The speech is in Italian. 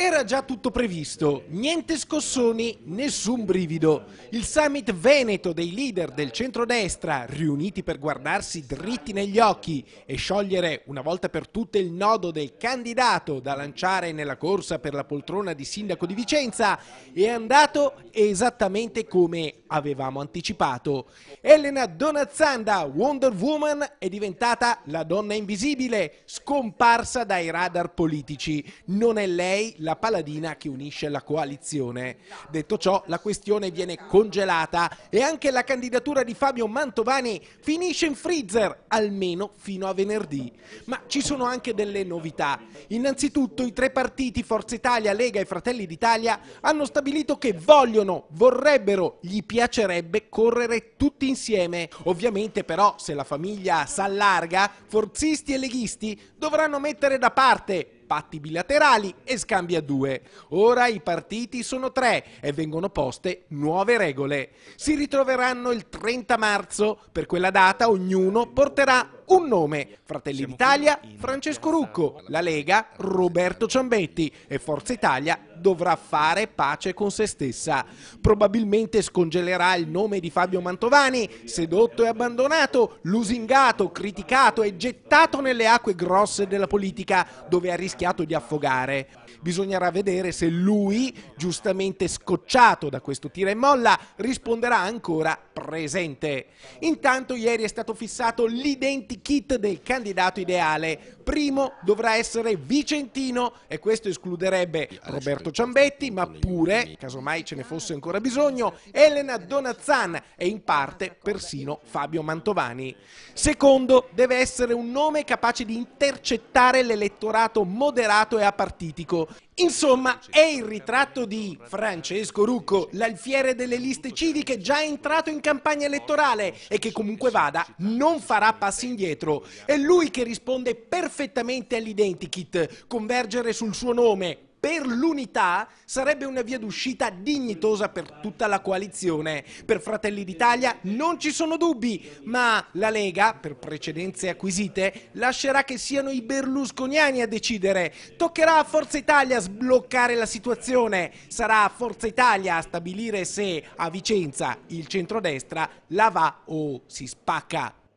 Era già tutto previsto, niente scossoni, nessun brivido. Il summit veneto dei leader del centrodestra, riuniti per guardarsi dritti negli occhi e sciogliere una volta per tutte il nodo del candidato da lanciare nella corsa per la poltrona di sindaco di Vicenza, è andato esattamente come avevamo anticipato. Elena Donazzanda, Wonder Woman, è diventata la donna invisibile, scomparsa dai radar politici. Non è lei la la paladina che unisce la coalizione. Detto ciò, la questione viene congelata e anche la candidatura di Fabio Mantovani finisce in freezer, almeno fino a venerdì. Ma ci sono anche delle novità. Innanzitutto i tre partiti Forza Italia, Lega e Fratelli d'Italia hanno stabilito che vogliono, vorrebbero, gli piacerebbe correre tutti insieme. Ovviamente però se la famiglia si allarga, forzisti e leghisti dovranno mettere da parte patti bilaterali e scambi a due. Ora i partiti sono tre e vengono poste nuove regole. Si ritroveranno il 30 marzo, per quella data ognuno porterà un nome, Fratelli d'Italia, Francesco Rucco, la Lega, Roberto Ciambetti e Forza Italia dovrà fare pace con se stessa. Probabilmente scongelerà il nome di Fabio Mantovani, sedotto e abbandonato, lusingato, criticato e gettato nelle acque grosse della politica dove ha rischiato di affogare. Bisognerà vedere se lui, giustamente scocciato da questo tira e molla, risponderà ancora presente. Intanto ieri è stato fissato l'identico kit del candidato ideale. Primo dovrà essere Vicentino e questo escluderebbe Roberto Ciambetti, ma pure, casomai ce ne fosse ancora bisogno, Elena Donazzan e in parte persino Fabio Mantovani. Secondo, deve essere un nome capace di intercettare l'elettorato moderato e apartitico. Insomma, è il ritratto di Francesco Rucco, l'alfiere delle liste civiche già entrato in campagna elettorale e che comunque vada non farà passi indietro indietro. È lui che risponde perfettamente all'identikit, convergere sul suo nome, per l'unità sarebbe una via d'uscita dignitosa per tutta la coalizione. Per Fratelli d'Italia non ci sono dubbi, ma la Lega, per precedenze acquisite, lascerà che siano i berlusconiani a decidere. Toccherà a Forza Italia sbloccare la situazione. Sarà Forza Italia a stabilire se a Vicenza il centrodestra la va o si spacca.